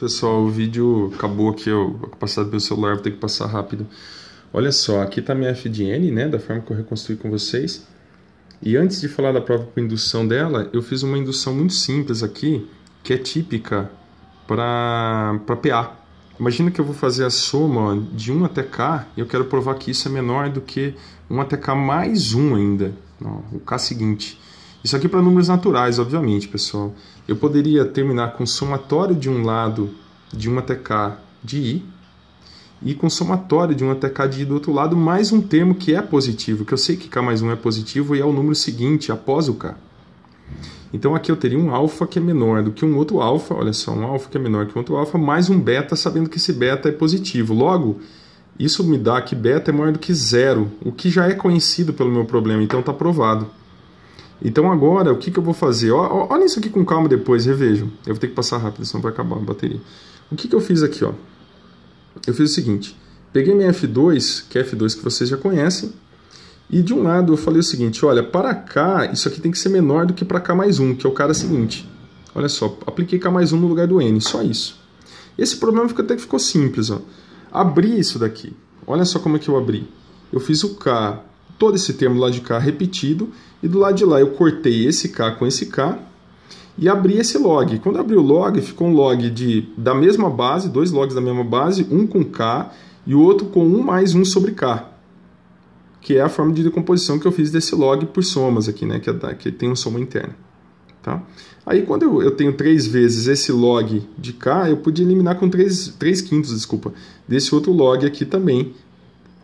Pessoal, o vídeo acabou aqui, eu, vou passar pelo celular, vou ter que passar rápido. Olha só, aqui está minha FDN, né, da forma que eu reconstruí com vocês. E antes de falar da prova com indução dela, eu fiz uma indução muito simples aqui, que é típica para PA. Imagina que eu vou fazer a soma de 1 até K e eu quero provar que isso é menor do que 1 até K mais 1 ainda, o K seguinte. Isso aqui é para números naturais, obviamente, pessoal. Eu poderia terminar com somatório de um lado de uma TK de I e com somatório de uma TK de I do outro lado mais um termo que é positivo, que eu sei que K mais 1 é positivo e é o número seguinte após o K. Então aqui eu teria um alfa que é menor do que um outro alfa, olha só, um alfa que é menor que um outro alfa, mais um beta, sabendo que esse beta é positivo. Logo, isso me dá que beta é maior do que zero, o que já é conhecido pelo meu problema, então está provado. Então agora, o que, que eu vou fazer? Ó, olha isso aqui com calma depois, revejam. Eu vou ter que passar rápido, senão vai acabar a bateria. O que, que eu fiz aqui? Ó? Eu fiz o seguinte, peguei minha F2, que é F2 que vocês já conhecem, e de um lado eu falei o seguinte, olha, para cá, isso aqui tem que ser menor do que para cá mais um, que é o cara seguinte. Olha só, apliquei cá mais um no lugar do N, só isso. Esse problema fica, até que ficou simples. Ó. Abri isso daqui. Olha só como é que eu abri. Eu fiz o K todo esse termo lá de cá repetido, e do lado de lá eu cortei esse K com esse K e abri esse log. Quando abri o log, ficou um log de, da mesma base, dois logs da mesma base, um com K e o outro com 1 mais 1 sobre K, que é a forma de decomposição que eu fiz desse log por somas aqui, né, que, é, que tem um soma interna. Tá? Aí quando eu, eu, tenho três vezes esse log de K, eu podia eliminar com 3, 3 quintos, desculpa, desse outro log aqui também,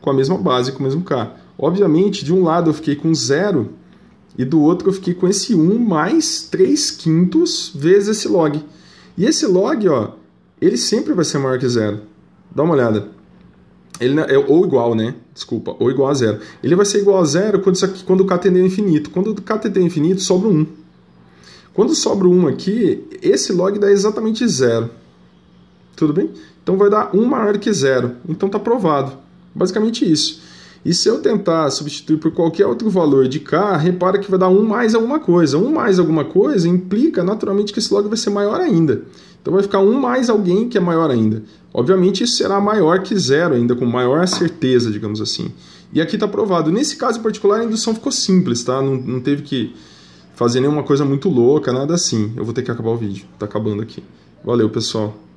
com a mesma base, com o mesmo K. Obviamente, de um lado eu fiquei com zero e do outro eu fiquei com esse 1 mais 3 quintos vezes esse log. E esse log, ó, ele sempre vai ser maior que zero. Dá uma olhada. Ele é, ou igual, né? Desculpa, ou igual a zero. Ele vai ser igual a zero quando, isso aqui, quando o k tender ao é infinito. Quando o k tender ao é infinito, sobra um 1. Quando sobra um 1 aqui, esse log dá exatamente zero. Tudo bem? Então vai dar 1 maior que zero. Então está provado. Basicamente isso. E se eu tentar substituir por qualquer outro valor de k, repara que vai dar 1 mais alguma coisa. 1 mais alguma coisa implica naturalmente que esse log vai ser maior ainda. Então vai ficar 1 mais alguém que é maior ainda. Obviamente isso será maior que zero ainda, com maior certeza, digamos assim. E aqui está provado. Nesse caso em particular a indução ficou simples, tá? Não, não teve que fazer nenhuma coisa muito louca, nada assim. Eu vou ter que acabar o vídeo. Está acabando aqui. Valeu, pessoal.